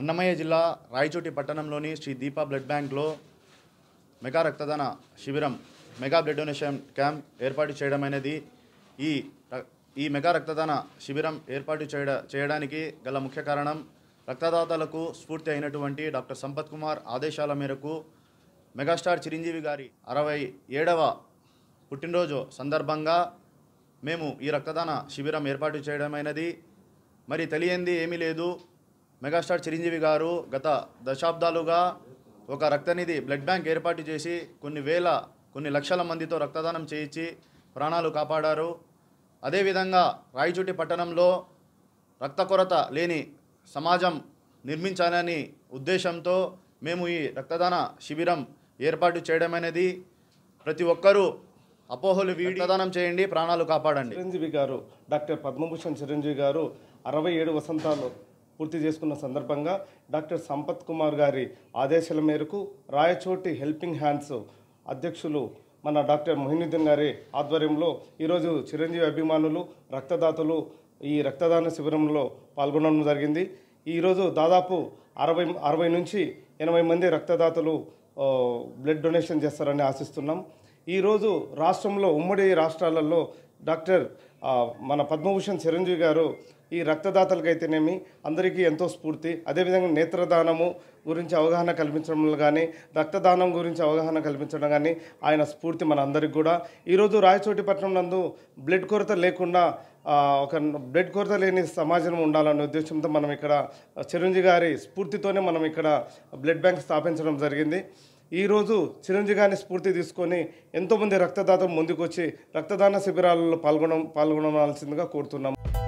అన్నమయ్య జిల్లా రాయచోటి పట్టణంలోని శ్రీ దీపా బ్లడ్ బ్యాంక్లో మెగా రక్తదాన శిబిరం మెగా బ్లడ్ డొనేషన్ క్యాంప్ ఏర్పాటు చేయడం అనేది ఈ ఈ మెగా రక్తదాన శిబిరం ఏర్పాటు చేయడ చేయడానికి గల ముఖ్య కారణం రక్తదాతలకు స్ఫూర్తి అయినటువంటి డాక్టర్ సంపత్ కుమార్ ఆదేశాల మేరకు మెగాస్టార్ చిరంజీవి గారి అరవై ఏడవ పుట్టినరోజు సందర్భంగా మేము ఈ రక్తదాన శిబిరం ఏర్పాటు చేయడమైనది మరి తెలియంది ఏమీ లేదు మెగాస్టార్ చిరంజీవి గారు గత దశాబ్దాలుగా ఒక రక్తనిధి బ్లడ్ బ్యాంక్ ఏర్పాటు చేసి కొన్ని వేల కొన్ని లక్షల మందితో రక్తదానం చేయించి ప్రాణాలు కాపాడారు అదేవిధంగా రాయచూటి పట్టణంలో రక్త కొరత లేని సమాజం నిర్మించాలని ఉద్దేశంతో మేము ఈ రక్తదాన శిబిరం ఏర్పాటు అనేది ప్రతి ఒక్కరూ అపోహలు వీడదానం చేయండి ప్రాణాలు కాపాడండి చిరంజీవి గారు డాక్టర్ పద్మభూషణ్ చిరంజీవి గారు అరవై ఏడు వసంతాలు పూర్తి చేసుకున్న సందర్భంగా డాక్టర్ సంపత్ కుమార్ గారి ఆదేశాల మేరకు రాయచోటి హెల్పింగ్ హ్యాండ్స్ అధ్యక్షులు మన డాక్టర్ మొహినుద్దీన్ గారి ఆధ్వర్యంలో ఈరోజు చిరంజీవి అభిమానులు రక్తదాతలు ఈ రక్తదాన శిబిరంలో పాల్గొనడం జరిగింది ఈరోజు దాదాపు అరవై అరవై నుంచి ఎనభై మంది రక్తదాతలు బ్లడ్ డొనేషన్ చేస్తారని ఆశిస్తున్నాం ఈరోజు రాష్ట్రంలో ఉమ్మడి రాష్ట్రాలలో డాక్టర్ మన పద్మభూషణ్ చిరంజీవి గారు ఈ రక్తదాతలకైతేనేమి అందరికీ ఎంతో స్ఫూర్తి అదేవిధంగా నేత్రదానము గురించి అవగాహన కల్పించడంలో కానీ రక్తదానం గురించి అవగాహన కల్పించడం కానీ ఆయన స్ఫూర్తి మన అందరికి కూడా ఈరోజు రాయచోటిపట్నం నందు బ్లడ్ కొరత లేకుండా ఒక బ్లడ్ కొరత లేని సమాజం ఉండాలనే ఉద్దేశంతో మనం ఇక్కడ చిరంజీవి గారి స్ఫూర్తితోనే మనం ఇక్కడ బ్లడ్ బ్యాంక్ స్థాపించడం జరిగింది ఈరోజు చిరంజీవి గారిని స్ఫూర్తి తీసుకొని ఎంతోమంది రక్తదాతలు ముందుకొచ్చి రక్తదాన శిబిరాలలో పాల్గొన పాల్గొనవలసిందిగా కోరుతున్నాము